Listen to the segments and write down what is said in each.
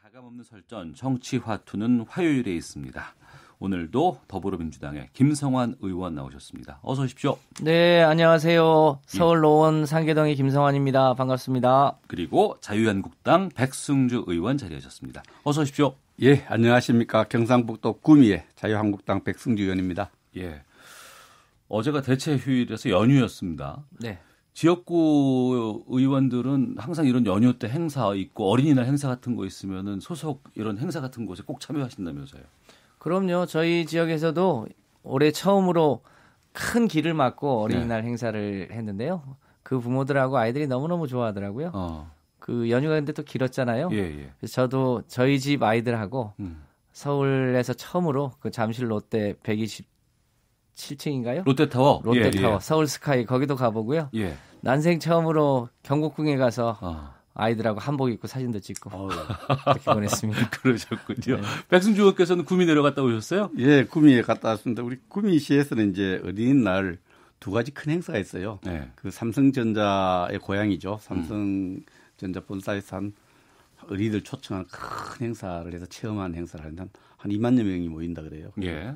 가감없는 설전 정치 화투는 화요일에 있습니다. 오늘도 더불어민주당의 김성환 의원 나오셨습니다. 어서 오십시오. 네, 안녕하세요. 서울 예. 노원 상계동의 김성환입니다. 반갑습니다. 그리고 자유한국당 백승주 의원 자리하셨습니다. 어서 오십시오. 예, 안녕하십니까. 경상북도 구미의 자유한국당 백승주 의원입니다. 예. 어제가 대체 휴일에서 이 연휴였습니다. 네. 지역구 의원들은 항상 이런 연휴 때 행사 있고 어린이날 행사 같은 거 있으면은 소속 이런 행사 같은 곳에 꼭 참여하신다면서요. 그럼요. 저희 지역에서도 올해 처음으로 큰 길을 막고 어린이날 네. 행사를 했는데요. 그 부모들하고 아이들이 너무너무 좋아하더라고요. 어. 그 연휴가 근데 또 길었잖아요. 예, 예. 그래서 저도 저희 집 아이들하고 음. 서울에서 처음으로 그 잠실 롯데 120 7층인가요? 롯데타워. 롯데타워. 예, 예. 서울스카이 거기도 가보고요. 예. 난생 처음으로 경복궁에 가서 어. 아이들하고 한복 입고 사진도 찍고 어. 이렇게 보냈습니다. 그러셨군요. 네. 백승주 의께서는 구미 내려갔다 오셨어요? 예, 구미에 갔다 왔습니다. 우리 구미시에서는 이제 어린이날 두 가지 큰 행사가 있어요. 네. 그 삼성전자의 고향이죠. 삼성전자 본사에서 한 어린이들 초청한 큰 행사를 해서 체험한 행사를 하는데 한 2만여 명이 모인다 그래요. 예.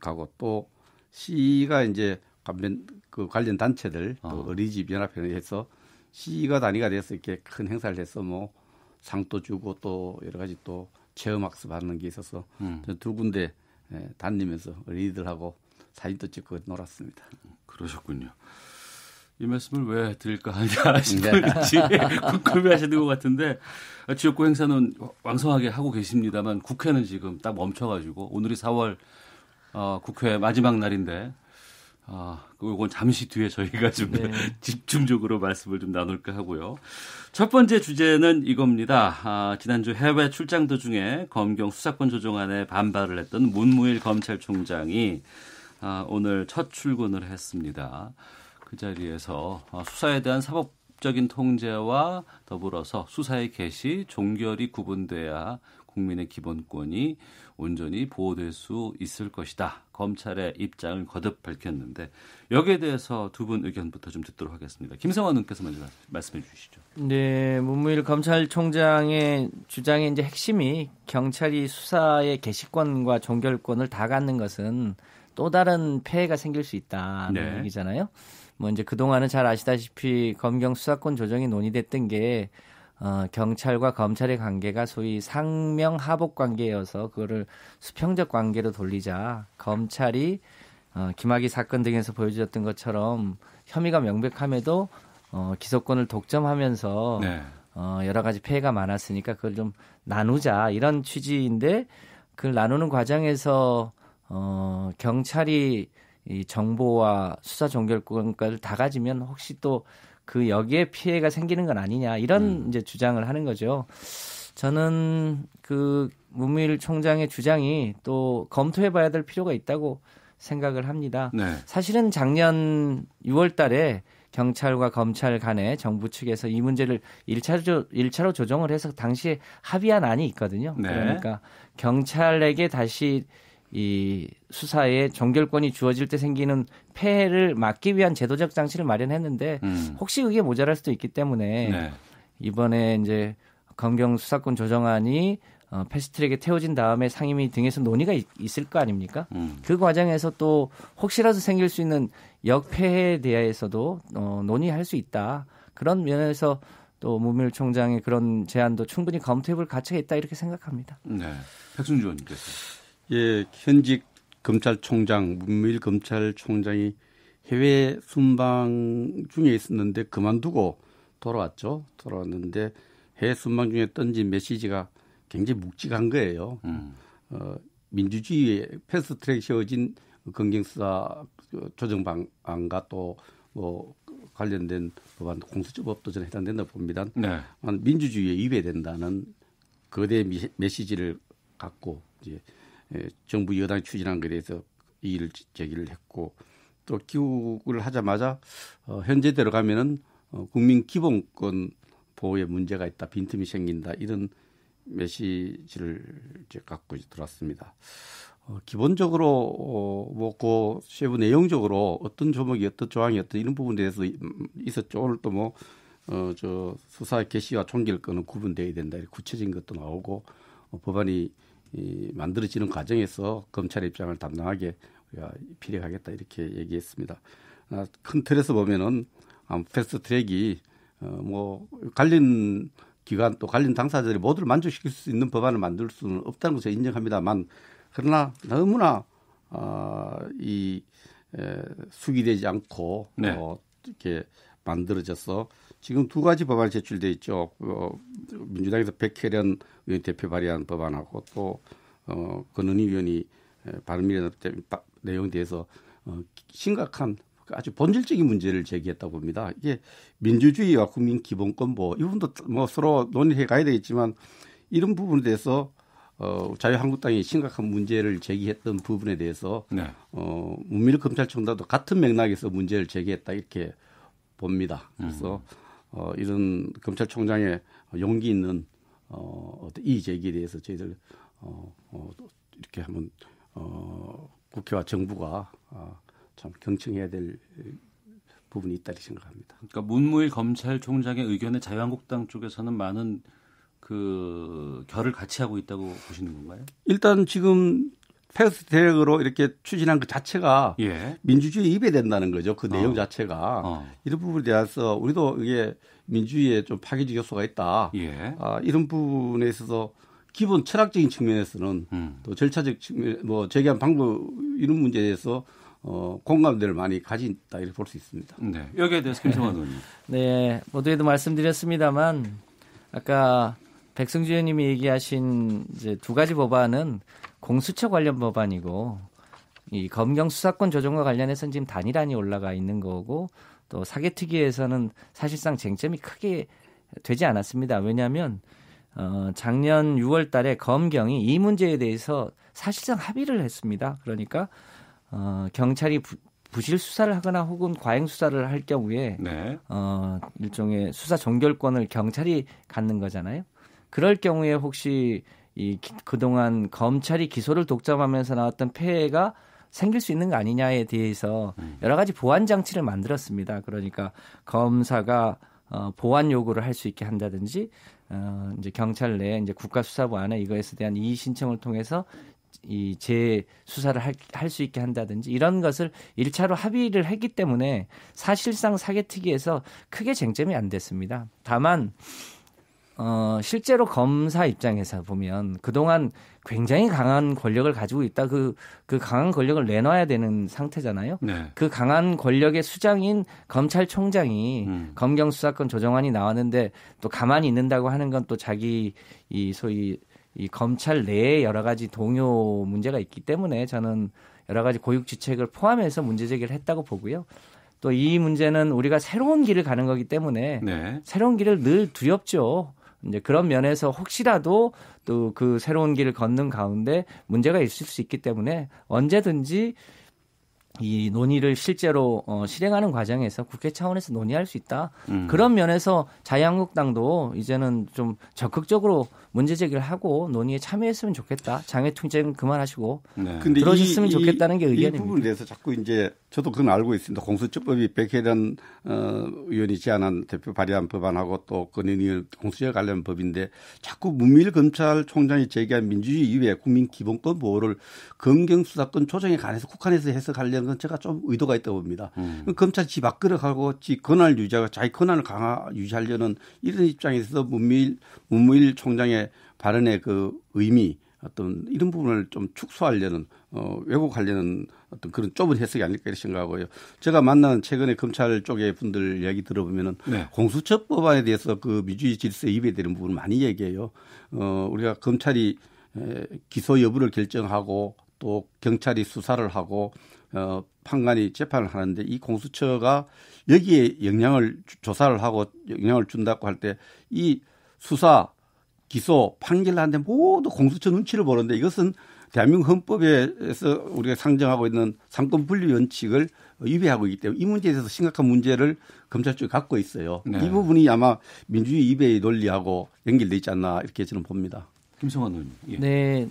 가고 또 시가 이제 관련 그 관련 단체들 또 어. 어린이집 연합회를 해서 시가 단위가 돼서 이렇게 큰 행사를 해서 뭐 상도 주고 또 여러 가지 또 체험 학습 하는 게 있어서 음. 두 군데 예, 다니면서 어린이들하고 사진도 찍고 놀았습니다. 그러셨군요. 이 말씀을 왜 드릴까 하시는지 네. 궁금해하시는 것 같은데 지역구 행사는 왕성하게 하고 계십니다만 국회는 지금 딱 멈춰가지고 오늘이 4월 어, 국회 마지막 날인데 아, 어, 이건 잠시 뒤에 저희가 좀 네. 집중적으로 말씀을 좀 나눌까 하고요. 첫 번째 주제는 이겁니다. 아, 지난주 해외 출장 도중에 검경 수사권 조정안에 반발을 했던 문무일 검찰총장이 아, 오늘 첫 출근을 했습니다. 그 자리에서 아, 수사에 대한 사법적인 통제와 더불어서 수사의 개시, 종결이 구분돼야 국민의 기본권이 온전히 보호될 수 있을 것이다. 검찰의 입장을 거듭 밝혔는데 여기에 대해서 두 분 의견부터 좀 듣도록 하겠습니다. 김성환 의원께서 먼저 말씀해 주시죠. 네, 문무일 검찰총장의 주장의 이제 핵심이 경찰이 수사의 개시권과 종결권을 다 갖는 것은 또 다른 폐해가 생길 수 있다는 네. 얘기잖아요. 뭐 이제 그동안은 잘 아시다시피 검경 수사권 조정이 논의됐던 게 어, 경찰과 검찰의 관계가 소위 상명하복 관계여서 그거를 수평적 관계로 돌리자 검찰이 어, 김학의 사건 등에서 보여주셨던 것처럼 혐의가 명백함에도 어, 기소권을 독점하면서 네. 어, 여러 가지 피해가 많았으니까 그걸 좀 나누자 이런 취지인데 그걸 나누는 과정에서 어, 경찰이 이 정보와 수사 종결권까지다 가지면 혹시 또그 여기에 피해가 생기는 건 아니냐 이런 음. 이제 주장을 하는 거죠. 저는 그 문밀 총장의 주장이 또 검토해 봐야 될 필요가 있다고 생각을 합니다. 네. 사실은 작년 6월 달에 경찰과 검찰 간에 정부 측에서 이 문제를 1차로, 1차로 조정을 해서 당시에 합의한 안이 있거든요. 네. 그러니까 경찰에게 다시 이 수사에 종결권이 주어질 때 생기는 폐해를 막기 위한 제도적 장치를 마련했는데 음. 혹시 그게 모자랄 수도 있기 때문에 네. 이번에 이제 검경 수사권 조정안이 어, 패스트트랙에 태워진 다음에 상임위 등에서 논의가 있, 을거 아닙니까? 음. 그 과정에서 또 혹시라도 생길 수 있는 역폐해에 대해서도 어, 논의할 수 있다. 그런 면에서 또 무밀 총장의 그런 제안도 충분히 검토해볼 가치가 있다 이렇게 생각합니다. 네, 백순주 의원님께서. 예, 현직 검찰총장 문밀 검찰총장이 해외 순방 중에 있었는데 그만두고 돌아왔죠. 돌아왔는데 해외 순방 중에 던진 메시지가 굉장히 묵직한 거예요. 음. 어, 민주주의에 패스트트랙 세워진 건경수사 조정 방안과 또뭐 관련된 법안 공수처법도 전에 해당된다 봅니다. 네. 민주주의에 위배된다는 거대 메시지를 갖고 이제 예, 정부 여당이 추진한 것에 대해서 이의를 제기를 했고 또 기국을 하자마자 어, 현재대로 가면은 어, 국민 기본권 보호에 문제가 있다, 빈틈이 생긴다 이런 메시지를 이제 갖고 들어왔습니다. 어, 기본적으로 어, 뭐그 세부 내용적으로 어떤 조목이 어떤 조항이 어떤 이런 부분에 대해서 음, 있었죠. 오늘 또뭐 어, 저 수사의 개시와 총기를권은 구분돼야 된다. 구체적인 것도 나오고 어, 법안이 이 만들어지는 과정에서 검찰의 입장을 담당하게 우리가 필요하겠다 이렇게 얘기했습니다. 아, 큰 틀에서 보면은 아, 패스트 트랙이 어, 뭐 관련 기관 또 관련 당사자들이 모두를 만족시킬 수 있는 법안을 만들 수는 없다는 것을 인정합니다만 그러나 너무나 아이 에, 숙이되지 않고 네. 어, 이렇게 만들어져서 지금 두 가지 법안이 제출돼 있죠. 어, 민주당에서 백혜련 의원 대표 발의한 법안하고 또 어, 권은희 의원이 발른미래당 내용에 대해서 어, 심각한 아주 본질적인 문제를 제기했다고 봅니다. 이게 민주주의와 국민 기본권 보이 부분도 뭐 서로 논의해 가야 되겠지만 이런 부분에 대해서 어, 자유한국당이 심각한 문제를 제기했던 부분에 대해서 네. 어, 문밀 검찰청장도 같은 맥락에서 문제를 제기했다 이렇게 봅니다. 그래서 음. 어, 이런 검찰총장의 용기 있는 어, 어떤 이 제기에 대해서 저희들 어, 어, 이렇게 한번 어, 국회와 정부가 어, 참 경청해야 될 부분이 있다고 생각합니다. 그러니까 문무일 검찰총장의 의견에 자유한국당 쪽에서는 많은 그 결을 같이 하고 있다고 보시는 건가요? 일단 지금 패스트 트랙으로 이렇게 추진한 그 자체가 예. 민주주의 입에 된다는 거죠. 그 내용 어. 자체가 어. 이런 부분에 대해서 우리도 이게 민주주의에 좀 파괴적 요소가 있다. 예. 아, 이런 부분에 있어서 기본 철학적인 측면에서는 음. 또 절차적 측면, 뭐 제기한 방법 이런 문제에 대해서 어, 공감대를 많이 가진다 이렇게 볼 수 있습니다. 네. 여기에 대해서 김성환 의원님. 네, 모두에도 말씀드렸습니다만 아까 백승주 의원님이 얘기하신 이제 두 가지 법안은 공수처 관련 법안이고 이 검경 수사권 조정과 관련해서는 지금 단일안이 올라가 있는 거고 또 사개특위에서는 사실상 쟁점이 크게 되지 않았습니다. 왜냐하면 어, 작년 6월 달에 검경이 이 문제에 대해서 사실상 합의를 했습니다. 그러니까 어, 경찰이 부, 부실 수사를 하거나 혹은 과잉 수사를 할 경우에 네. 어, 일종의 수사 종결권을 경찰이 갖는 거잖아요. 그럴 경우에 혹시 이 그동안 검찰이 기소를 독점하면서 나왔던 폐해가 생길 수 있는 거 아니냐에 대해서 음. 여러 가지 보완 장치를 만들었습니다. 그러니까 검사가 어, 보완 요구를 할 수 있게 한다든지 어, 이제 경찰 내 이제 국가수사부 안에 이거에 대한 이의 신청을 통해서 이 재수사를 할 수 있게 한다든지 이런 것을 1차로 합의를 했기 때문에 사실상 사개특위에서 크게 쟁점이 안 됐습니다. 다만 어, 실제로 검사 입장에서 보면 그동안 굉장히 강한 권력을 가지고 있다. 그, 그 강한 권력을 내놔야 되는 상태잖아요. 네. 그 강한 권력의 수장인 검찰총장이 음. 검경수사권 조정안이 나왔는데 또 가만히 있는다고 하는 건 또 자기 이 소위 이 검찰 내에 여러 가지 동요 문제가 있기 때문에 저는 여러 가지 고육지책을 포함해서 문제 제기를 했다고 보고요. 또 이 문제는 우리가 새로운 길을 가는 거기 때문에 네. 새로운 길을 늘 두렵죠. 이제 그런 면에서 혹시라도 또 그 새로운 길을 걷는 가운데 문제가 있을 수 있기 때문에 언제든지 이 논의를 실제로 어, 실행하는 과정에서 국회 차원에서 논의할 수 있다. 음. 그런 면에서 자유한국당도 이제는 좀 적극적으로 문제 제기를 하고 논의에 참여했으면 좋겠다. 장애 투쟁 그만하시고 네. 들어주셨으면 좋겠다는 게 의견입니다. 이 부분에 대해서 자꾸 이제 저도 그건 알고 있습니다. 공수처법이 백혜련 어, 의원이 제안한 대표 발의한 법안하고 또 건인 의원 공수처에 관련 법인데 자꾸 문밀 검찰총장이 제기한 민주주의 이외 에 국민 기본권 보호를 검경 수사권 조정에 관해서 국한에서 해석하려는 건 제가 좀 의도가 있다고 봅니다. 음. 검찰 집 밖으로가고 지 권한을 유지하고 자기 권한을 강화 유지하려는 이런 입장에서 문밀 문밀 총장의 발언의 그 의미 어떤 이런 부분을 좀 축소하려는 어, 왜곡하려는 어떤 그런 좁은 해석이 아닐까 이렇 생각하고요. 제가 만난 최근에 검찰 쪽의 분들 얘기 들어보면은 네. 공수처법안에 대해서 그 민주주의 질서에 위배되는 부분을 많이 얘기해요. 어, 우리가 검찰이 에, 기소 여부를 결정하고 또 경찰이 수사를 하고 어, 판관이 재판을 하는데 이 공수처가 여기에 영향을 조사를 하고 영향을 준다고 할 때 이 수사 기소, 판결을 하는데 모두 공수처 눈치를 보는데 이것은 대한민국 헌법에서 우리가 상정하고 있는 상권 분리 원칙을 위배하고 있기 때문에 이 문제에 대해서 심각한 문제를 검찰 쪽이 갖고 있어요. 네. 이 부분이 아마 민주주의 위배의 논리하고 연결돼 있지 않나 이렇게 저는 봅니다. 김성환 의원님. 예. 네.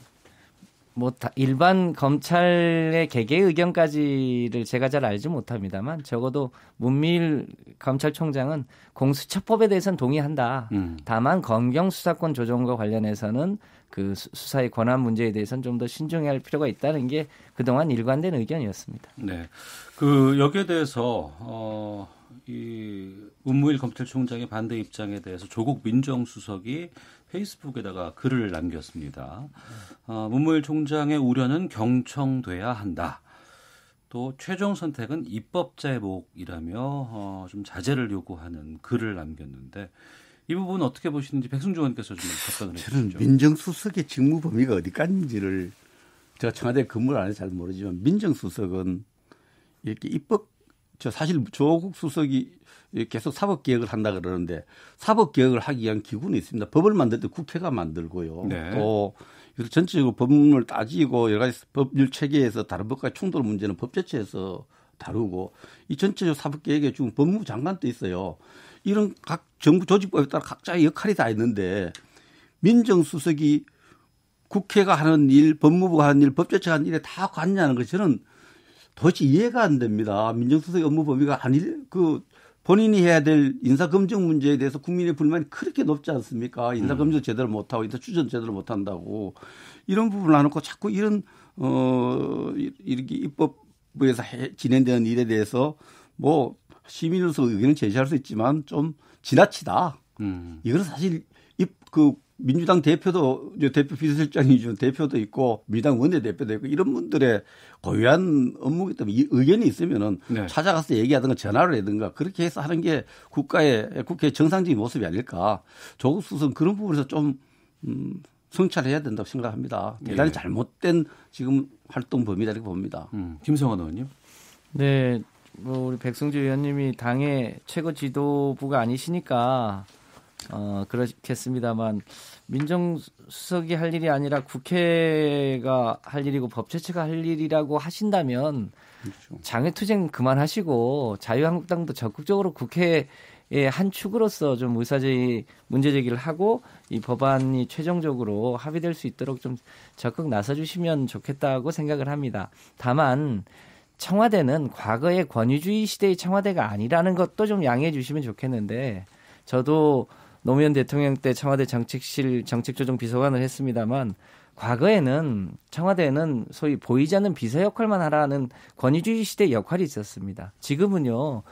뭐 일반 검찰의 개개의 의견까지를 제가 잘 알지 못합니다만 적어도 문밀 검찰총장은 공수처법에 대해서는 동의한다. 음. 다만 검경 수사권 조정과 관련해서는 그 수사의 권한 문제에 대해서는 좀 더 신중해야 할 필요가 있다는 게 그동안 일관된 의견이었습니다. 네. 그 여기에 대해서 어, 이 문무일 검찰총장의 반대 입장에 대해서 조국 민정수석이 페이스북에다가 글을 남겼습니다. 어, 문무일 총장의 우려는 경청돼야 한다. 또 최종 선택은 입법자의 목이라며 어, 좀 자제를 요구하는 글을 남겼는데 이 부분 어떻게 보시는지 백승주 의원께서 좀 답변을 해주시죠. 저는 민정수석의 직무 범위가 어디까지인지를 제가 청와대 근무를 안 해서 잘 모르지만 민정수석은 이렇게 입법 저 사실 조국 수석이 계속 사법 개혁을 한다 그러는데 사법 개혁을 하기 위한 기구는 있습니다. 법을 만들 때 국회가 만들고요. 네. 또 전체적으로 법률을 따지고 여러 가지 법률 체계에서 다른 법과 충돌 문제는 법제처에서 다루고 이 전체적 사법 개혁에 지금 법무부 장관도 있어요. 이런 각 정부 조직법에 따라 각자의 역할이 다 있는데 민정수석이 국회가 하는 일, 법무부가 하는 일, 법제처가 하는 일에 다 관여하는 것은 도대체 이해가 안 됩니다. 민정수석의 업무 범위가 아닐 그 본인이 해야 될 인사검증 문제에 대해서 국민의 불만이 그렇게 높지 않습니까? 음. 인사검증 제대로 못하고 인사 추전 제대로 못한다고 이런 부분을 안 놓고 자꾸 이런 어 이렇게 입법부에서 해, 진행되는 일에 대해서 뭐 시민으로서 의견을 제시할 수 있지만 좀 지나치다. 음. 이거는 사실 입, 그 민주당 대표도 대표 비서실장이죠 대표도 있고 민주당 원내대표도 있고 이런 분들의 고유한 업무기 때문에 의견이 있으면은 네. 찾아가서 얘기하든가 전화를 해든가 그렇게 해서 하는 게 국가의 국회 정상적인 모습이 아닐까 조국 수선 그런 부분에서 좀 음, 성찰해야 된다고 생각합니다. 대단히 예. 잘못된 지금 활동 범위다 이렇게 봅니다. 음, 김성원 의원님. 네, 뭐 우리 백승주 의원님이 당의 최고 지도부가 아니시니까 어, 그렇겠습니다만 민정수석이 할 일이 아니라 국회가 할 일이고 법제처가 할 일이라고 하신다면 그렇죠. 장외투쟁 그만하시고 자유한국당도 적극적으로 국회의 한 축으로서 좀 의사제의 문제 제기를 하고 이 법안이 최종적으로 합의될 수 있도록 좀 적극 나서주시면 좋겠다고 생각을 합니다. 다만 청와대는 과거의 권위주의 시대의 청와대가 아니라는 것도 좀 양해해 주시면 좋겠는데 저도 노무현 대통령 때 청와대 정책실 정책조정 비서관을 했습니다만 과거에는 청와대는 소위 보이지 않는 비서 역할만 하라는 권위주의 시대 역할이 있었습니다. 지금은요,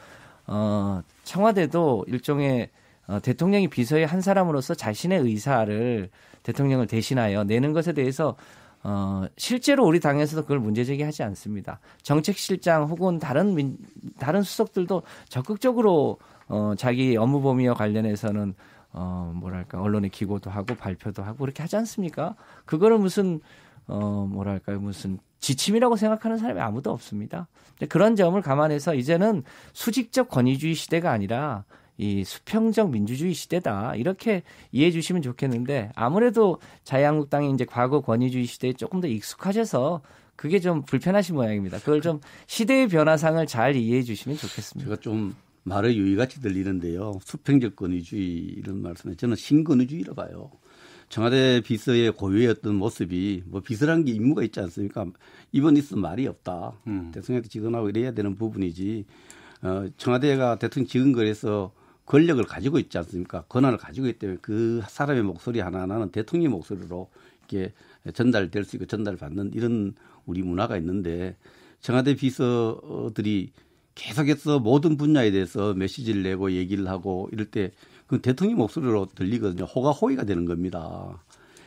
어, 청와대도 일종의 어, 대통령이 비서의 한 사람으로서 자신의 의사를 대통령을 대신하여 내는 것에 대해서 어, 실제로 우리 당에서도 그걸 문제 제기하지 않습니다. 정책실장 혹은 다른 민, 다른 수석들도 적극적으로 어, 자기 업무 범위와 관련해서는 어 뭐랄까 언론에 기고도 하고 발표도 하고 그렇게 하지 않습니까? 그거를 무슨 어 뭐랄까요 무슨 지침이라고 생각하는 사람이 아무도 없습니다. 그런 점을 감안해서 이제는 수직적 권위주의 시대가 아니라 이 수평적 민주주의 시대다 이렇게 이해해 주시면 좋겠는데 아무래도 자유한국당이 이제 과거 권위주의 시대에 조금 더 익숙하셔서 그게 좀 불편하신 모양입니다. 그걸 좀 시대의 변화상을 잘 이해해 주시면 좋겠습니다. 제가 좀 말의 유의같이 들리는데요. 수평적 권위주의 이런 말씀에 저는 신권위주의라 봐요. 청와대 비서의 고유의 어떤 모습이 뭐 비서란 게 임무가 있지 않습니까? 이번 있으면 말이 없다. 음. 대통령한테 직언하고 이래야 되는 부분이지. 어, 청와대가 대통령 직언거래에서 권력을 가지고 있지 않습니까? 권한을 가지고 있기 때문에 그 사람의 목소리 하나하나는 대통령 목소리로 이렇게 전달될 수 있고 전달받는 이런 우리 문화가 있는데 청와대 비서들이 계속해서 모든 분야에 대해서 메시지를 내고 얘기를 하고 이럴 때 그 대통령 목소리로 들리거든요. 호가호위가 되는 겁니다.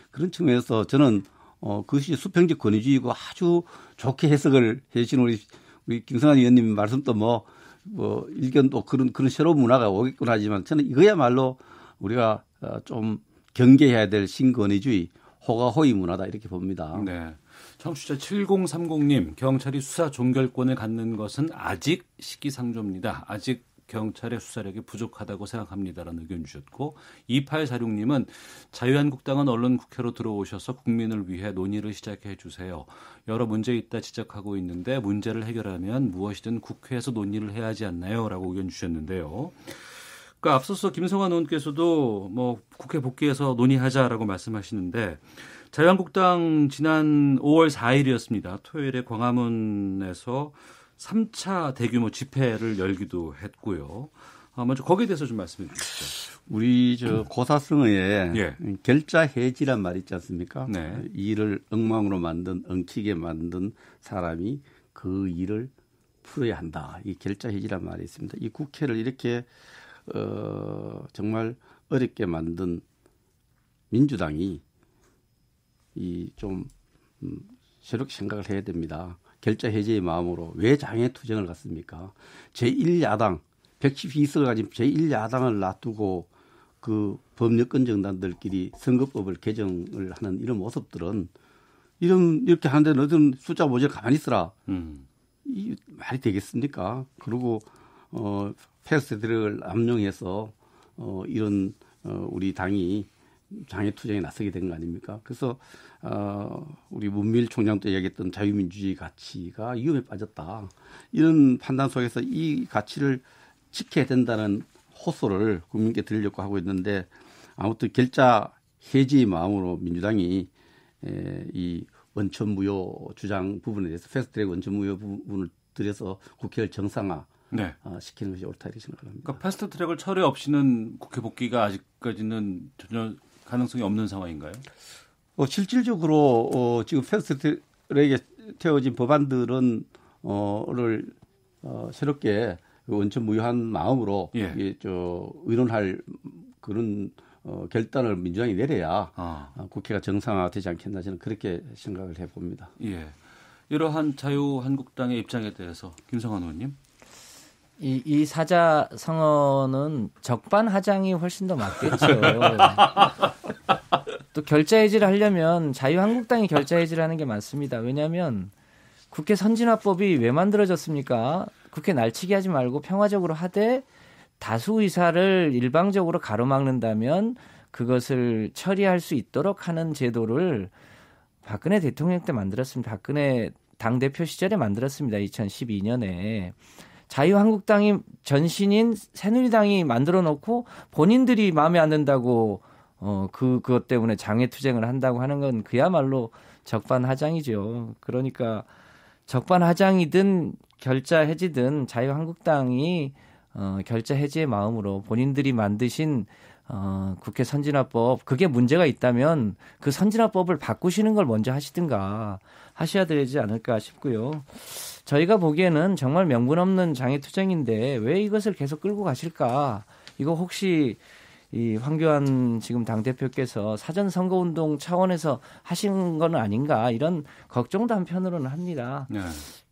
그런 측면에서 저는 어, 그것이 수평적 권위주의고 아주 좋게 해석을 해주신 우리, 우리 김성환 의원님 말씀도 뭐, 뭐, 일견도 그런, 그런 새로운 문화가 오겠구나 하지만 저는 이거야말로 우리가 어, 좀 경계해야 될 신권위주의, 호가호위 문화다 이렇게 봅니다. 네. 청취자 7030님, 경찰이 수사 종결권을 갖는 것은 아직 시기상조입니다. 아직 경찰의 수사력이 부족하다고 생각합니다라는 의견 주셨고 2846님은 자유한국당은 언론 국회로 들어오셔서 국민을 위해 논의를 시작해 주세요. 여러 문제 있다 지적하고 있는데 문제를 해결하면 무엇이든 국회에서 논의를 해야 하지 않나요?라고 의견 주셨는데요. 그러니까 앞서서 김성환 의원께서도 뭐 국회 복귀해서 논의하자라고 말씀하시는데 자유한국당 지난 5월 4일이었습니다. 토요일에 광화문에서 3차 대규모 집회를 열기도 했고요. 아, 먼저 거기에 대해서 좀 말씀해 주시죠. 우리 저 고사성어에 예. 결자 해지란 말 있지 않습니까? 네. 일을 엉망으로 만든 엉키게 만든 사람이 그 일을 풀어야 한다. 이 결자 해지란 말이 있습니다. 이 국회를 이렇게 어 정말 어렵게 만든 민주당이 이좀 음, 새롭게 생각을 해야 됩니다. 결자 해제의 마음으로 왜 장애 투쟁을 갔습니까? 제1야당 112석을 가진 제1야당을 놔두고 그 법률권 정당들끼리 선거법을 개정을 하는 이런 모습들은 이런 이렇게 하는데 너희들 숫자 모자라 가만히 있어라. 음. 이 말이 되겠습니까? 그리고 어 패스트트랙을 압용해서 어 이런 어 우리 당이 장애 투쟁에 나서게 된 거 아닙니까? 그래서 어, 우리 문밀 총장도 얘기했던 자유민주주의 가치가 위험에 빠졌다. 이런 판단 속에서 이 가치를 지켜야 된다는 호소를 국민께 드리려고 하고 있는데 아무튼 결자 해지의 마음으로 민주당이 에, 이 원천 무효 주장 부분에 대해서 패스트트랙 원천 무효 부분을 들여서 국회를 정상화 네. 어, 시키는 것이 옳다 이렇게 생각합니다. 그러니까 패스트트랙을 철회 없이는 국회 복귀가 아직까지는 전혀 가능성이 없는 상황인가요? 어, 실질적으로 어, 지금 패스트 트랙에 태워진 법안들은 어를 어, 새롭게 원천 무효한 마음으로 예. 이저 의논할 그런 어, 결단을 민주당이 내려야 아. 아. 국회가 정상화되지 않겠나 저는 그렇게 생각을 해봅니다. 예. 이러한 자유한국당의 입장에 대해서 김성환 의원님. 이, 이 사자 성어는 적반하장이 훨씬 더 맞겠죠. 또 결자 해지를 하려면 자유한국당이 결자 해지를 하는 게 맞습니다. 왜냐하면 국회 선진화법이 왜 만들어졌습니까? 국회 날치기 하지 말고 평화적으로 하되 다수 의사를 일방적으로 가로막는다면 그것을 처리할 수 있도록 하는 제도를 박근혜 대통령 때 만들었습니다. 박근혜 당 대표 시절에 만들었습니다. 2012년에. 자유한국당이 전신인 새누리당이 만들어 놓고 본인들이 마음에 안 든다고 어, 그, 그것 때문에 장외투쟁을 한다고 하는 건 그야말로 적반하장이죠. 그러니까 적반하장이든 결자 해지든 자유한국당이 어, 결자 해지의 마음으로 본인들이 만드신 어, 국회 선진화법 그게 문제가 있다면 그 선진화법을 바꾸시는 걸 먼저 하시든가 하셔야 되지 않을까 싶고요. 저희가 보기에는 정말 명분 없는 장애 투쟁인데 왜 이것을 계속 끌고 가실까? 이거 혹시 이 황교안 지금 당 대표께서 사전 선거 운동 차원에서 하신 건 아닌가 이런 걱정도 한편으로는 합니다. 네.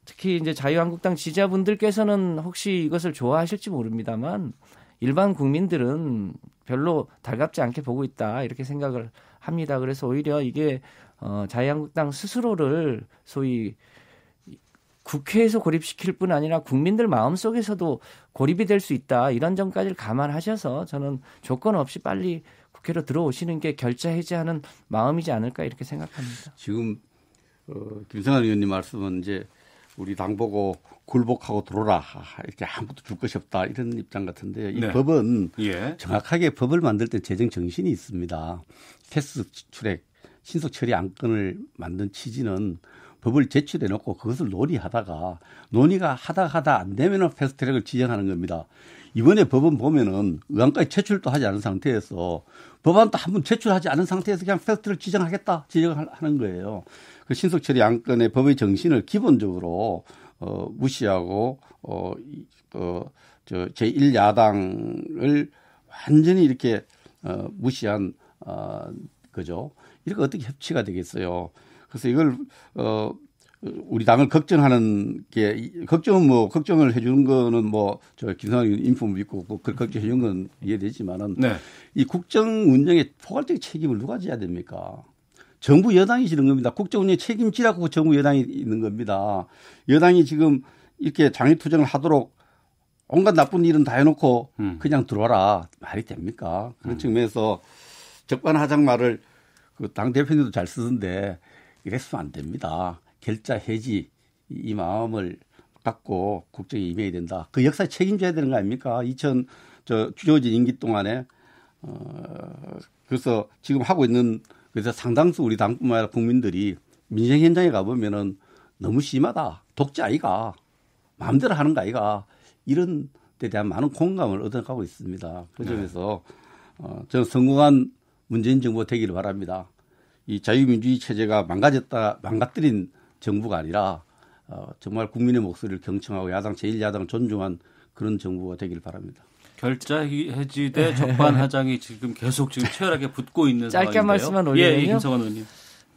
특히 이제 자유한국당 지지자분들께서는 혹시 이것을 좋아하실지 모릅니다만 일반 국민들은 별로 달갑지 않게 보고 있다 이렇게 생각을 합니다. 그래서 오히려 이게 어 자유한국당 스스로를 소위 국회에서 고립시킬 뿐 아니라 국민들 마음속에서도 고립이 될 수 있다. 이런 점까지 감안하셔서 저는 조건 없이 빨리 국회로 들어오시는 게 결자 해제하는 마음이지 않을까 이렇게 생각합니다. 지금 어, 김성환 의원님 말씀은 이제 우리 당 보고 굴복하고 들어라 이렇게 아무도 줄 것이 없다 이런 입장 같은데요. 이 네. 법은 예. 정확하게 법을 만들 때 재정 정신이 있습니다. 테스트 출액 신속 처리 안건을 만든 취지는 법을 제출해 놓고 그것을 논의하다가 논의가 하다 하다 안 되면은 패스트트랙을 지정하는 겁니다. 이번에 법은 보면은 의안까지 제출도 하지 않은 상태에서 법안도 한번 제출하지 않은 상태에서 그냥 패스트를 트 지정하겠다 지정하는 거예요. 그 신속 처리 안건의 법의 정신을 기본적으로 어 무시하고 어어저 제1 야당을 완전히 이렇게 어 무시한 어 그죠? 이렇게 어떻게 협치가 되겠어요? 그래서 이걸 어 우리 당을 걱정하는 게 걱정은 뭐 걱정을 해주는 거는 뭐 저 김상희 인품을 믿고 뭐그 걱정해 주는 건 이해되지만은 네. 이 국정 운영의 포괄적 인 책임을 누가 져야 됩니까? 정부 여당이 지는 겁니다. 국정 운영 책임지라고 정부 여당이 있는 겁니다. 여당이 지금 이렇게 장애 투쟁을 하도록 온갖 나쁜 일은 다 해놓고 음. 그냥 들어와라 말이 됩니까? 그런 음. 측면에서 적반하장 말을 그 당 대표님도 잘 쓰던데 이래서 안 됩니다. 결자 해지 이 마음을 갖고 국정에 임해야 된다. 그 역사에 책임져야 되는 거 아닙니까? 2000, 저, 주요진 임기 동안에, 어, 그래서 지금 하고 있는, 그래서 상당수 우리 당뿐만 아니라 국민들이 민생 현장에 가보면은 너무 심하다. 독재 아이가. 마음대로 하는 거 아이가. 이런 데 대한 많은 공감을 얻어가고 있습니다. 그 네. 점에서, 어, 저는 성공한 문재인 정부 되기를 바랍니다. 이 자유민주주의 체제가 망가졌다 망가뜨린 정부가 아니라 어, 정말 국민의 목소리를 경청하고 야당 제1야당 존중한 그런 정부가 되길 바랍니다. 결자 해지대 적반하장이 지금 계속 지금 치열하게 붙고 있는 짧게 말씀만 예, 예, 올리면요. 예, 김성환 의원님.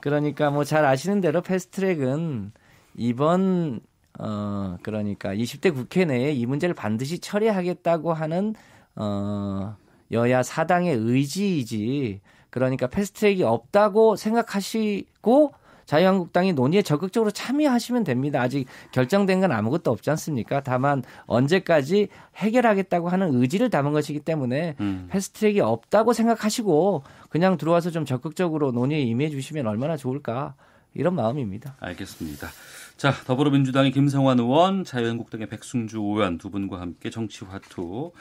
그러니까 뭐 잘 아시는 대로 패스트트랙은 이번 어 그러니까 20대 국회 내에 이 문제를 반드시 처리하겠다고 하는 어 여야 사당의 의지이지 그러니까 패스트트랙이 없다고 생각하시고 자유한국당이 논의에 적극적으로 참여하시면 됩니다. 아직 결정된 건 아무것도 없지 않습니까? 다만 언제까지 해결하겠다고 하는 의지를 담은 것이기 때문에 음. 패스트트랙이 없다고 생각하시고 그냥 들어와서 좀 적극적으로 논의에 임해 주시면 얼마나 좋을까 이런 마음입니다. 알겠습니다. 자, 더불어민주당의 김성환 의원, 자유한국당의 백승주 의원 두 분과 함께 정치화투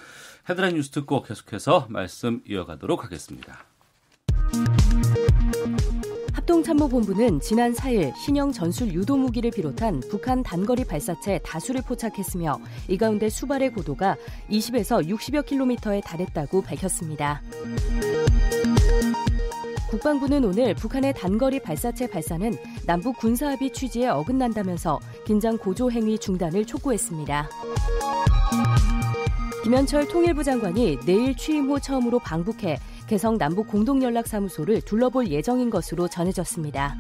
헤드라인 뉴스 듣고 계속해서 말씀 이어가도록 하겠습니다. 합동참모본부는 지난 4일 신형 전술 유도 무기를 비롯한 북한 단거리 발사체 다수를 포착했으며 이 가운데 수발의 고도가 20에서 60여 킬로미터에 달했다고 밝혔습니다. 국방부는 오늘 북한의 단거리 발사체 발사는 남북 군사합의 취지에 어긋난다면서 긴장 고조 행위 중단을 촉구했습니다. 김현철 통일부 장관이 내일 취임 후 처음으로 방북해 개성 남북 공동연락사무소를 둘러볼 예정인 것으로 전해졌습니다.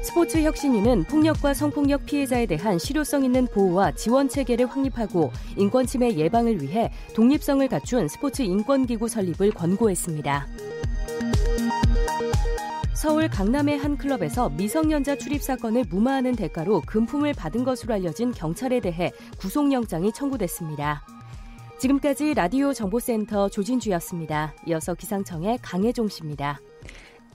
스포츠 혁신위는 폭력과 성폭력 피해자에 대한 실효성 있는 보호와 지원 체계를 확립하고 인권 침해 예방을 위해 독립성을 갖춘 스포츠 인권기구 설립을 권고했습니다. 서울 강남의 한 클럽에서 미성년자 출입 사건을 무마하는 대가로 금품을 받은 것으로 알려진 경찰에 대해 구속영장이 청구됐습니다. 지금까지 라디오 정보센터 조진주였습니다. 이어서 기상청의 강혜종 씨입니다.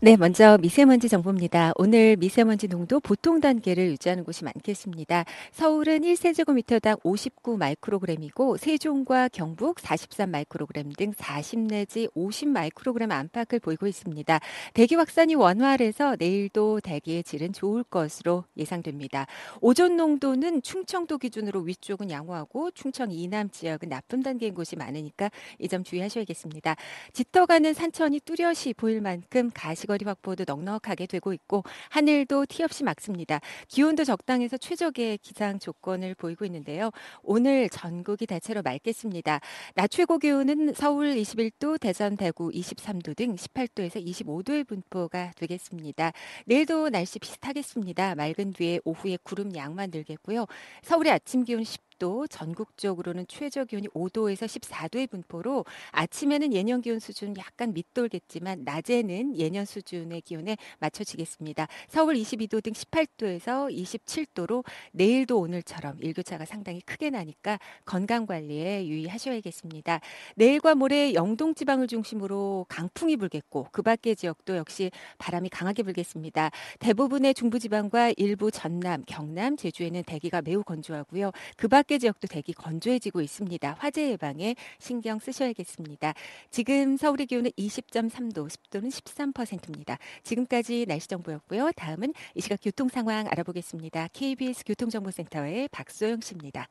네, 먼저 미세먼지 정보입니다. 오늘 미세먼지 농도 보통 단계를 유지하는 곳이 많겠습니다. 서울은 1세제곱미터당 59 마이크로그램이고 세종과 경북 43 마이크로그램 등40 내지 50 마이크로그램 안팎을 보이고 있습니다. 대기 확산이 원활해서 내일도 대기의 질은 좋을 것으로 예상됩니다. 오존 농도는 충청도 기준으로 위쪽은 양호하고 충청 이남 지역은 나쁨 단계인 곳이 많으니까 이 점 주의하셔야겠습니다. 짙어가는 산천이 뚜렷이 보일 만큼 가시거 일거리 확보도 넉넉하게 되고 있고 하늘도 티없이 맑습니다 기온도 적당해서 최적의 기상 조건을 보이고 있는데요. 오늘 전국이 대체로 맑겠습니다. 낮 최고 기온은 서울 21도, 대전, 대구 23도 등 18도에서 25도의 분포가 되겠습니다. 내일도 날씨 비슷하겠습니다. 맑은 뒤에 오후에 구름 양만 늘겠고요. 서울의 아침 기온 10도 또 전국적으로는 최저 기온이 5도에서 14도의 분포로 아침에는 예년 기온 수준 약간 밑돌겠지만 낮에는 예년 수준의 기온에 맞춰지겠습니다. 서울 22도 등 18도에서 27도로 내일도 오늘처럼 일교차가 상당히 크게 나니까 건강 관리에 유의하셔야겠습니다. 내일과 모레 영동 지방을 중심으로 강풍이 불겠고 그 밖의 지역도 역시 바람이 강하게 불겠습니다. 대부분의 중부 지방과 일부 전남, 경남, 제주에는 대기가 매우 건조하고요. 그 밖에 밖의 지역도 대기 건조해지고 있습니다. 화재 예방에 신경 쓰셔야겠습니다. 지금 서울의 기온은 20.3도, 습도는 13%입니다. 지금까지 날씨 정보였고요. 다음은 이 시각 교통 상황 알아보겠습니다. KBS 교통정보센터의 박소영 씨입니다.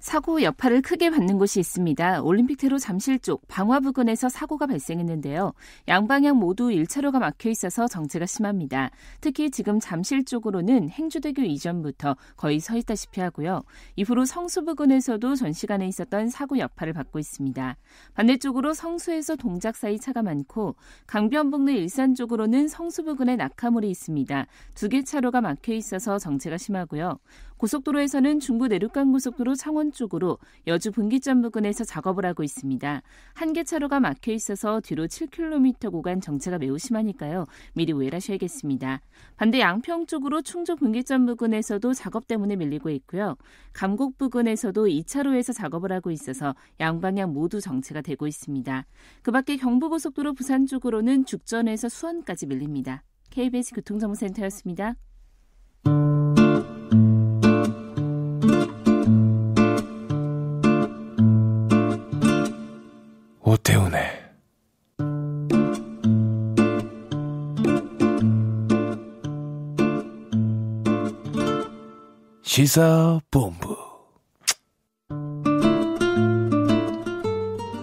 사고 여파를 크게 받는 곳이 있습니다. 올림픽대로 잠실 쪽 방화 부근에서 사고가 발생했는데요. 양방향 모두 1차로가 막혀 있어서 정체가 심합니다. 특히 지금 잠실 쪽으로는 행주대교 이전부터 거의 서 있다시피 하고요. 이후로 성수 부근에서도 전 시간에 있었던 사고 여파를 받고 있습니다. 반대쪽으로 성수에서 동작 사이 차가 많고 강변북로 일산 쪽으로는 성수 부근에 낙하물이 있습니다. 두 개 차로가 막혀 있어서 정체가 심하고요. 고속도로에서는 중부 내륙간 고속도로 창원 서 쪽으로 여주 분기점 부근에서 작업을 하고 있습니다. 한 개 차로가 막혀 있어서 뒤로 7km 구간 정체가 매우 심하니까요. 미리 우회하셔야겠습니다. 반대 양평 쪽으로 충주 분기점 부근에서도 작업 때문에 밀리고 있고요. 감곡 부근에서도 2차로에서 작업을 하고 있어서 양방향 모두 정체가 되고 있습니다. 그 밖에 경부고속도로 부산 쪽으로는 죽전에서 수원까지 밀립니다. KBS 교통정보센터였습니다. 그것 때문 시사본부.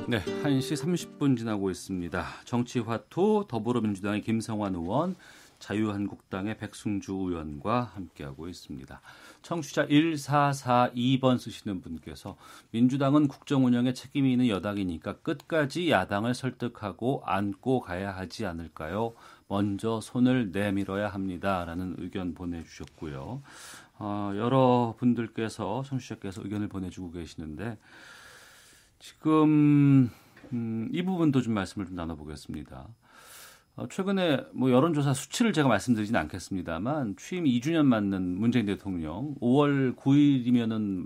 네, 1시 30분 지나고 있습니다. 정치화투 더불어민주당의 김성환 의원, 자유한국당의 백승주 의원과 함께하고 있습니다. 청취자 1442번 쓰시는 분께서 민주당은 국정 운영에 책임이 있는 여당이니까 끝까지 야당을 설득하고 안고 가야 하지 않을까요? 먼저 손을 내밀어야 합니다라는 의견 보내주셨고요. 어, 여러 분들께서 청취자께서 의견을 보내주고 계시는데 지금 음, 이 부분도 좀 말씀을 좀 나눠보겠습니다. 어, 최근에 뭐 여론조사 수치를 제가 말씀드리진 않겠습니다만 취임 2주년 맞는 문재인 대통령 5월 9일이면은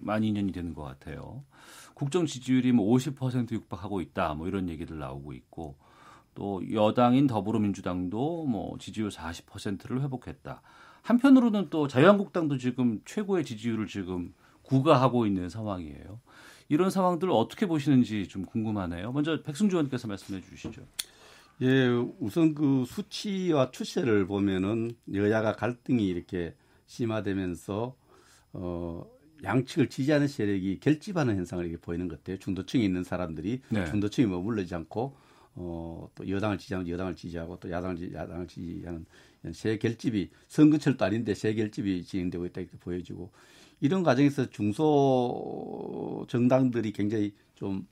만 2년이 되는 것 같아요. 국정 지지율이 뭐 50% 육박하고 있다 뭐 이런 얘기들 나오고 있고 또 여당인 더불어민주당도 뭐 지지율 40%를 회복했다. 한편으로는 또 자유한국당도 지금 최고의 지지율을 지금 구가하고 있는 상황이에요. 이런 상황들을 어떻게 보시는지 좀 궁금하네요. 먼저 백승주 의원께서 말씀해 주시죠. 예, 우선 그 수치와 추세를 보면은 여야가 갈등이 이렇게 심화되면서 어 양측을 지지하는 세력이 결집하는 현상을 이렇게 보이는 것 같아요. 중도층에 있는 사람들이 네. 중도층이 뭐물러지 않고 어또 여당을 지지하면 여당을 지지하고 또 야당을 지지, 야당을 지지하는 세 결집이 선거철도 아닌데 세 결집이 진행되고 있다 이렇게 보여지고 이런 과정에서 중소 정당들이 굉장히 좀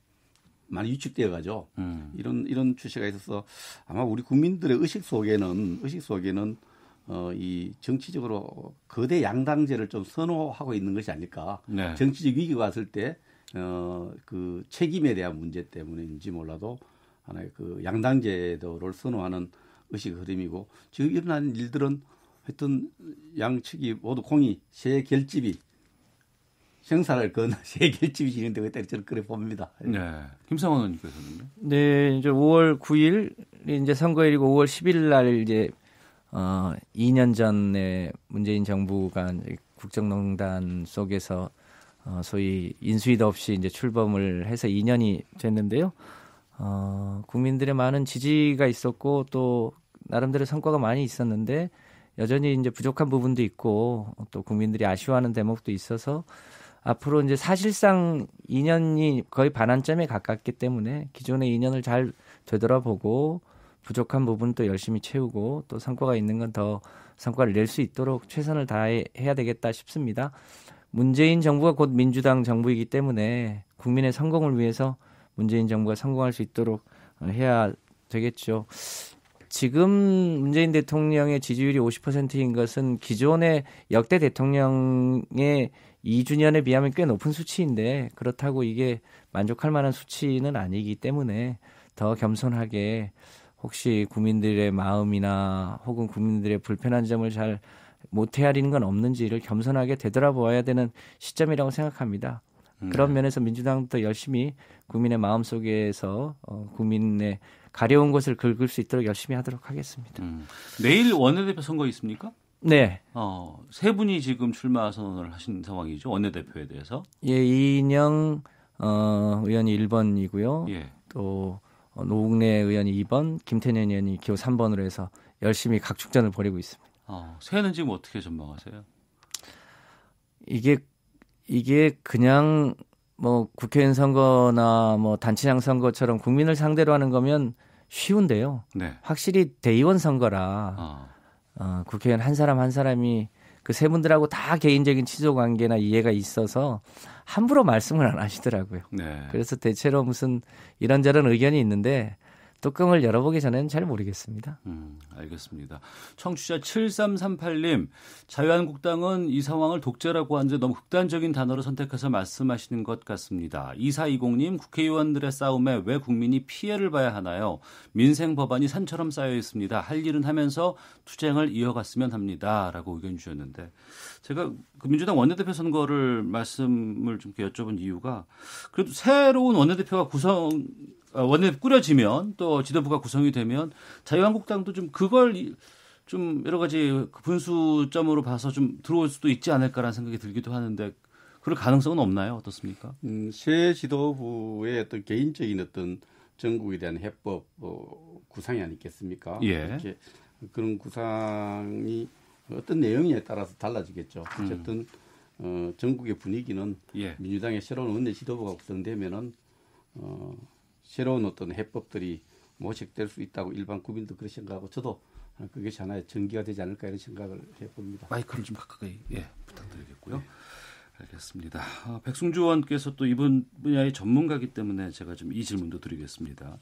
많이 위축되어 가죠. 음. 이런 이런 추세가 있어서 아마 우리 국민들의 의식 속에는 의식 속에는 어, 이 정치적으로 거대 양당제를 좀 선호하고 있는 것이 아닐까. 네. 정치적 위기가 왔을 때, 어, 그 책임에 대한 문제 때문인지 몰라도 하나의 그 양당제도를 선호하는 의식 흐름이고 지금 일어난 일들은 하여튼 양측이 모두 공이 새 결집이 생사를 건 해결집이 지는데 그때 저는 그래 봅니다. 네. 김상원 의원님께서는요? 네, 이제 5월 9일 이제 선거일이고 5월 10일 날 이제 어 2년 전에 문재인 정부가 국정농단 속에서 어 소위 인수위도 없이 이제 출범을 해서 2년이 됐는데요. 어 국민들의 많은 지지가 있었고 또 나름대로 성과가 많이 있었는데 여전히 이제 부족한 부분도 있고 또 국민들이 아쉬워하는 대목도 있어서 앞으로 이제 사실상 2년이 거의 반환점에 가깝기 때문에 기존의 2년을 잘 되돌아보고 부족한 부분도 열심히 채우고 또 성과가 있는 건 더 성과를 낼 수 있도록 최선을 다해야 되겠다 싶습니다. 문재인 정부가 곧 민주당 정부이기 때문에 국민의 성공을 위해서 문재인 정부가 성공할 수 있도록 어, 해야 되겠죠. 지금 문재인 대통령의 지지율이 50%인 것은 기존의 역대 대통령의 2주년에 비하면 꽤 높은 수치인데 그렇다고 이게 만족할 만한 수치는 아니기 때문에 더 겸손하게 혹시 국민들의 마음이나 혹은 국민들의 불편한 점을 잘 못 헤아리는 건 없는지를 겸손하게 되돌아보아야 되는 시점이라고 생각합니다. 네. 그런 면에서 민주당도 열심히 국민의 마음 속에서 어, 국민의 가려운 것을 긁을 수 있도록 열심히 하도록 하겠습니다. 음. 내일 원내대표 선거 있습니까? 네. 어, 세 분이 지금 출마 선언을 하신 상황이죠. 원내대표에 대해서. 예, 이인영 어, 의원이 1번이고요. 예. 또 어, 노웅래 의원이 2번, 김태년 의원이 기호 3번으로 해서 열심히 각축전을 벌이고 있습니다. 어, 새는 지금 어떻게 전망하세요? 이게 이게 그냥 뭐 국회의원 선거나 뭐 단체장 선거처럼 국민을 상대로 하는 거면 쉬운데요. 네. 확실히 대의원 선거라 어. 어, 국회의원 한 사람 한 사람이 그 세 분들하고 다 개인적인 취조 관계나 이해가 있어서 함부로 말씀을 안 하시더라고요. 네. 그래서 대체로 무슨 이런저런 의견이 있는데 뚜껑을 열어보기 전에는 잘 모르겠습니다. 음, 알겠습니다. 청취자 7338님, 자유한국당은 이 상황을 독재라고 한지 너무 극단적인 단어를 선택해서 말씀하시는 것 같습니다. 2420님, 국회의원들의 싸움에 왜 국민이 피해를 봐야 하나요? 민생 법안이 산처럼 쌓여 있습니다. 할 일은 하면서 투쟁을 이어갔으면 합니다. 라고 의견 주셨는데, 제가 그 민주당 원내대표 선거를 말씀을 좀 여쭤본 이유가, 그래도 새로운 원내대표가 구성, 어, 원내 꾸려지면 또 지도부가 구성이 되면 자유한국당도 좀 그걸 좀 여러 가지 그 분수점으로 봐서 좀 들어올 수도 있지 않을까라는 생각이 들기도 하는데 그럴 가능성은 없나요? 어떻습니까? 음, 새 지도부의 어떤 개인적인 어떤 전국에 대한 해법 어, 구상이 아니겠습니까? 예. 이렇게 그런 구상이 어떤 내용에 따라서 달라지겠죠. 음. 어쨌든 음. 어, 전국의 분위기는 예. 민주당의 새로운 원내 지도부가 구성되면은 어, 새로운 어떤 해법들이 모색될 수 있다고 일반 국민도 그렇게 생각하고 저도 그게이 하나의 전기가 되지 않을까 이런 생각을 해봅니다. 마이크를 좀 가까이 예, 부탁드리겠고요. 네. 알겠습니다. 아, 백승주 의원께서 또 이분 분야의 전문가기 때문에 제가 좀 이 질문도 드리겠습니다.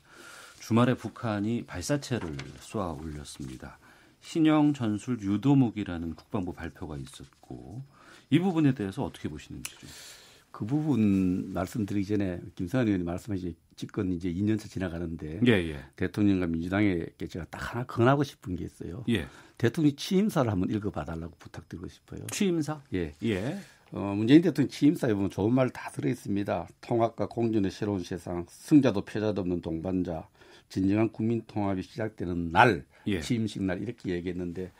주말에 북한이 발사체를 쏘아 올렸습니다. 신형 전술 유도무기라는 국방부 발표가 있었고 이 부분에 대해서 어떻게 보시는지요? 그 부분 말씀드리기 전에 김선현 의원이 말씀하신 집권 이제 2년차 지나가는데 예, 예. 대통령과 민주당에게 제가 딱 하나 권하고 싶은 게 있어요. 예. 대통령 취임사를 한번 읽어봐달라고 부탁드리고 싶어요. 취임사? 예. 예. 어, 문재인 대통령 취임사에 보면 좋은 말 다 들어있습니다. 통합과 공존의 새로운 세상, 승자도 패자도 없는 동반자, 진정한 국민 통합이 시작되는 날, 예. 취임식 날 이렇게 얘기했는데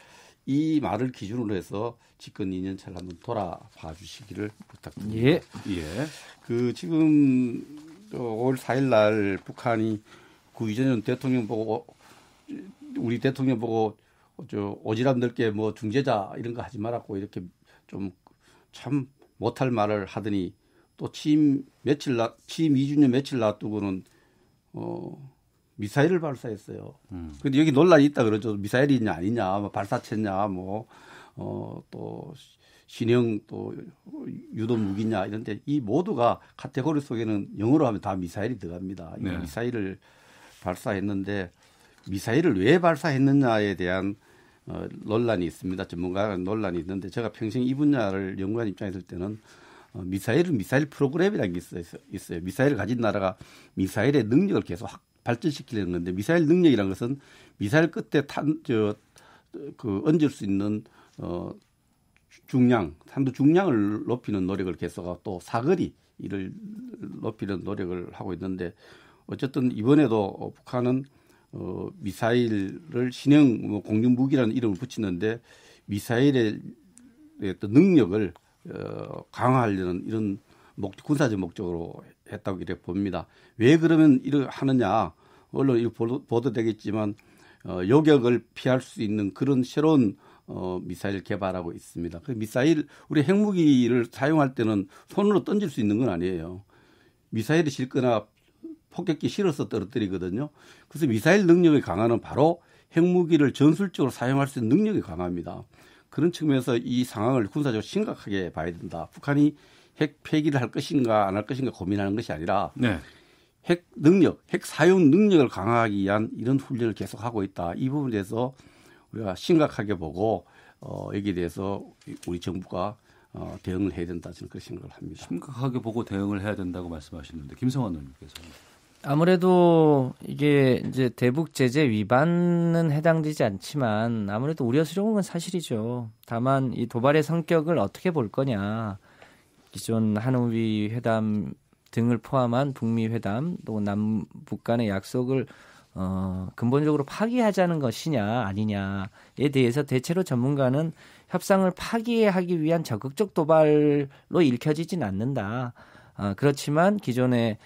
이 말을 기준으로 해서 집권 2년 차를 한번 돌아봐 주시기를 부탁드립니다. 예. 예. 그 지금 5월 4일 날 북한이 그이전 대통령 보고 어, 우리 대통령 보고 저 오지랖 넓게 뭐 중재자 이런 거 하지 말았고 이렇게 좀 참 못할 말을 하더니 또 취임 며칠 나 취임 2주년 며칠 놔두고는 어 미사일을 발사했어요. 그런데 음. 여기 논란이 있다 그러죠. 미사일이 있냐 아니냐, 뭐 발사체냐, 뭐어또 신형 또 유도 무기냐 이런데 이 모두가 카테고리 속에는 영어로 하면 다 미사일이 들어갑니다. 네. 미사일을 발사했는데 미사일을 왜 발사했느냐에 대한 어, 논란이 있습니다. 전문가 논란이 있는데 제가 평생 이 분야를 연구한 입장에서 때는 어, 미사일은 미사일 프로그램이라는 게 있어요. 있어요. 미사일을 가진 나라가 미사일의 능력을 계속 확 발전시키려는 건데 미사일 능력이란 것은 미사일 끝에 탄 저 그 얹을 수 있는 어 중량, 탄도 중량을 높이는 노력을 개서가 또 사거리 이를 높이는 노력을 하고 있는데 어쨌든 이번에도 북한은 어 미사일을 신형 뭐 공중 무기라는 이름을 붙이는데 미사일의 어떤 능력을 어 강화하려는 이런 목 군사적 목적으로 했다고 이래 봅니다. 왜 그러면 이를 하느냐? 물론 이 보도되겠지만 어, 요격을 피할 수 있는 그런 새로운 어, 미사일 개발하고 있습니다. 그 미사일 우리 핵무기를 사용할 때는 손으로 던질 수 있는 건 아니에요. 미사일이 실거나 폭격기 실어서 떨어뜨리거든요. 그래서 미사일 능력이 강화는 바로 핵무기를 전술적으로 사용할 수 있는 능력이 강합니다. 그런 측면에서 이 상황을 군사적으로 심각하게 봐야 된다. 북한이 핵 폐기를 할 것인가 안 할 것인가 고민하는 것이 아니라 네. 핵 능력, 핵 사용 능력을 강화하기 위한 이런 훈련을 계속하고 있다. 이 부분에 대해서 우리가 심각하게 보고 어, 여기에 대해서 우리 정부가 어, 대응을 해야 된다 저는 그런 생각을 합니다. 심각하게 보고 대응을 해야 된다고 말씀하셨는데 김성환 의원님께서 아무래도 이게 이제 대북 제재 위반은 해당되지 않지만 아무래도 우려스러운 건 사실이죠. 다만 이 도발의 성격을 어떻게 볼 거냐. 기존 하노이 회담 등을 포함한 북미 회담 또 남북 간의 약속을 어, 근본적으로 파기하자는 것이냐 아니냐에 대해서 대체로 전문가는 협상을 파기하기 위한 적극적 도발로 읽혀지진 않는다. 어, 그렇지만 기존에이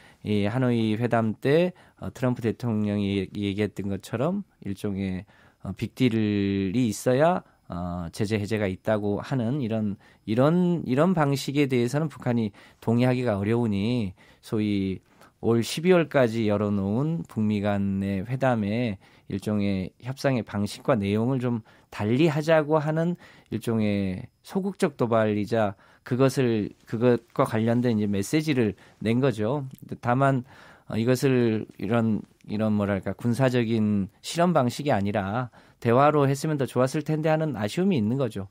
하노이 회담 때 어, 트럼프 대통령이 얘기했던 것처럼 일종의 어, 빅딜이 있어야 어, 제재 해제가 있다고 하는 이런 이런 이런 방식에 대해서는 북한이 동의하기가 어려우니 소위 올 12월까지 열어놓은 북미 간의 회담에 일종의 협상의 방식과 내용을 좀 달리 하자고 하는 일종의 소극적 도발이자 그것을 그것과 관련된 이제 메시지를 낸 거죠. 다만 어, 이것을 이런 이런 뭐랄까 군사적인 실험 방식이 아니라 대화로 했으면 더 좋았을 텐데 하는 아쉬움이 있는 거죠.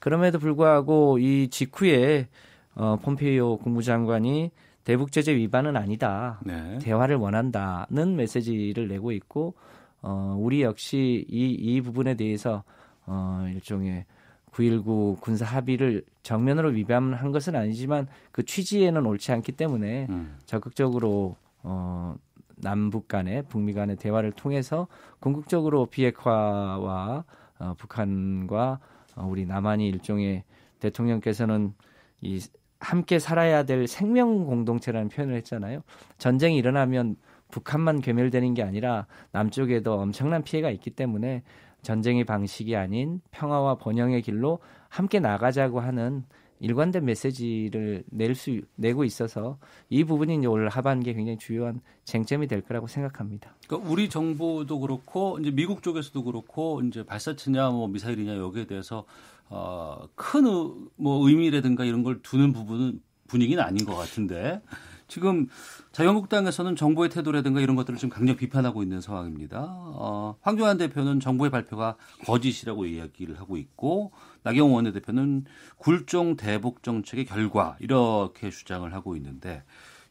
그럼에도 불구하고 이 직후에 어, 폼페이오 국무장관이 대북 제재 위반은 아니다. 네. 대화를 원한다는 메시지를 내고 있고 어, 우리 역시 이, 이 부분에 대해서 어, 일종의 9.19 군사 합의를 정면으로 위반한 것은 아니지만 그 취지에는 옳지 않기 때문에 음. 적극적으로 어, 남북 간의 북미 간의 대화를 통해서 궁극적으로 비핵화와 어, 북한과 어, 우리 남한이 일종의 대통령께서는 이 함께 살아야 될 생명 공동체라는 표현을 했잖아요. 전쟁이 일어나면 북한만 괴멸되는 게 아니라 남쪽에도 엄청난 피해가 있기 때문에 전쟁의 방식이 아닌 평화와 번영의 길로 함께 나가자고 하는 일관된 메시지를 낼수 내고 있어서 이 부분이 이제 오늘 하반기에 굉장히 중요한 쟁점이 될 거라고 생각합니다. 그러니까 우리 정부도 그렇고 이제 미국 쪽에서도 그렇고 이제 발사체냐 뭐 미사일이냐 여기에 대해서 어, 큰뭐 의미라든가 이런 걸 두는 부분은 분위기는 아닌 것 같은데 지금 자유한국당에서는 정부의 태도라든가 이런 것들을 지금 강력 비판하고 있는 상황입니다. 어, 황교안 대표는 정부의 발표가 거짓이라고 이야기를 하고 있고 나경원 원내대표는 굴종 대북 정책의 결과 이렇게 주장을 하고 있는데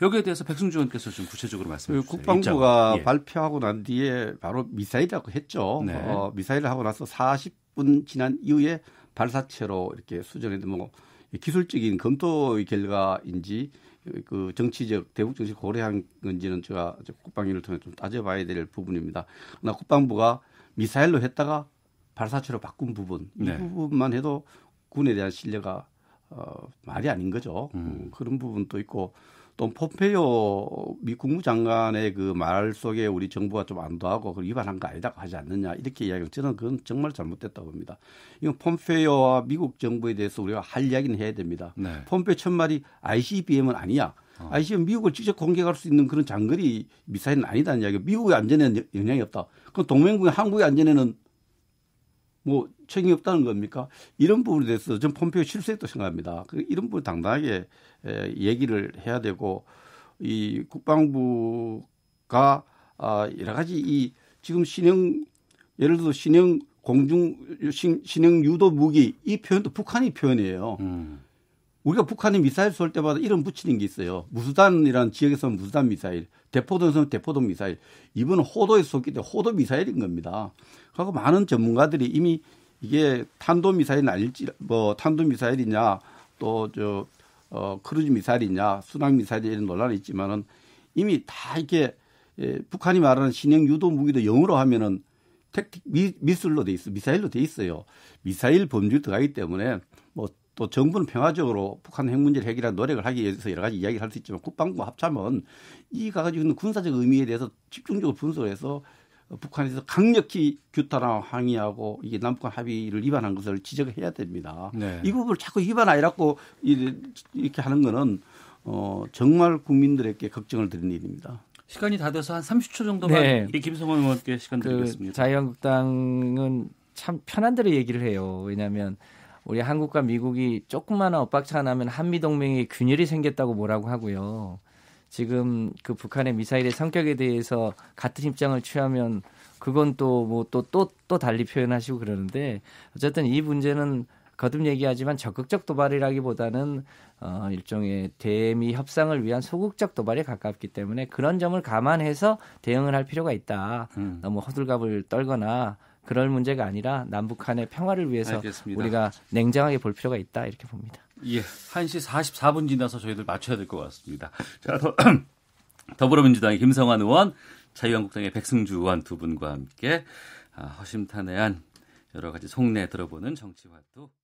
여기에 대해서 백승주 의원께서 좀 구체적으로 말씀해 그 주세요. 국방부가 입 예. 발표하고 난 뒤에 바로 미사일이라고 했죠. 네. 어, 미사일을 하고 나서 40분 지난 이후에 발사체로 이렇게 수정했는데 뭐 기술적인 검토 결과인지 그 정치적 대북 정책 고려한 건지는 제가 국방위를 통해 좀 따져봐야 될 부분입니다. 그러나 국방부가 미사일로 했다가 발사체로 바꾼 부분 이 네. 부분만 해도 군에 대한 신뢰가 어, 말이 아닌 거죠. 그 음. 그런 부분도 있고 또 폼페이오 미 국무장관의 그 말 속에 우리 정부가 좀 안도하고 그 위반한 거 아니다 하지 않느냐 이렇게 이야기를 저는 그건 정말 잘못됐다고 봅니다. 이건 폼페이오와 미국 정부에 대해서 우리가 할 이야기는 해야 됩니다. 네. 폼페이오 첫말이 ICBM은 아니야. 어. ICBM 미국을 직접 공격할 수 있는 그런 장거리 미사일은 아니다는 이야기. 미국의 안전에는 영향이 없다. 그 동맹국의 한국의 안전에는 뭐 책임이 없다는 겁니까? 이런 부분에 대해서 전 폼페이오 실수했다고 생각합니다. 그 이런 부분 당당하게 얘기를 해야 되고 이 국방부가 아 여러 가지 이 지금 신형 예를 들어 신형 공중 신, 신형 유도 무기 이 표현도 북한이 표현이에요. 음. 우리가 북한이 미사일 쏠 때마다 이름 붙이는 게 있어요. 무수단이라는 지역에서는 무수단 미사일, 대포도에서는대포도 미사일, 이번은 호도에 쏘기 때문에 호도 미사일인 겁니다. 그리고 많은 전문가들이 이미 이게 탄도 미사일 아닐지 뭐 탄도 미사일이냐 또 저 어, 크루즈 미사일이냐 순항 미사일 이런 논란이 있지만은 이미 다 이게 예, 북한이 말하는 신형 유도 무기도 영어로 하면은 택틱 미, 미술로 돼 있어 미사일로 돼 있어요. 미사일 범주에 들어가기 때문에 또 정부는 평화적으로 북한 핵 문제를 해결하는 노력을 하기 위해서 여러 가지 이야기를 할 수 있지만 국방부 합참은 이 가지고 있는 군사적 의미에 대해서 집중적으로 분석해서 북한에서 강력히 규탄하고 항의하고 이게 남북한 합의를 위반한 것을 지적해야 됩니다. 네. 이 부분을 자꾸 위반 하니라고 이렇게 하는 것은 어, 정말 국민들에게 걱정을 드리는 일입니다. 시간이 다 돼서 한 30초 정도만 네. 김성원 의원께 시간 그 드리겠습니다. 자유한국당은 참 편한 대로 얘기를 해요. 왜냐하면 우리 한국과 미국이 조금만 엇박차 나면 한미 동맹이 균열이 생겼다고 뭐라고 하고요. 지금 그 북한의 미사일의 성격에 대해서 같은 입장을 취하면 그건 또 뭐 또 또또 뭐 또, 또 달리 표현하시고 그러는데 어쨌든 이 문제는 거듭 얘기하지만 적극적 도발이라기보다는 어 일종의 대미 협상을 위한 소극적 도발에 가깝기 때문에 그런 점을 감안해서 대응을 할 필요가 있다. 음. 너무 허들갑을 떨거나 그럴 문제가 아니라 남북한의 평화를 위해서 알겠습니다. 우리가 냉정하게 볼 필요가 있다 이렇게 봅니다. 예, 1시 44분 지나서 저희들 맞춰야 될 것 같습니다. 자, 더, 더불어민주당의 김성환 의원, 자유한국당의 백승주 의원 두 분과 함께 아, 허심탄회한 여러 가지 속내 들어보는 정치화도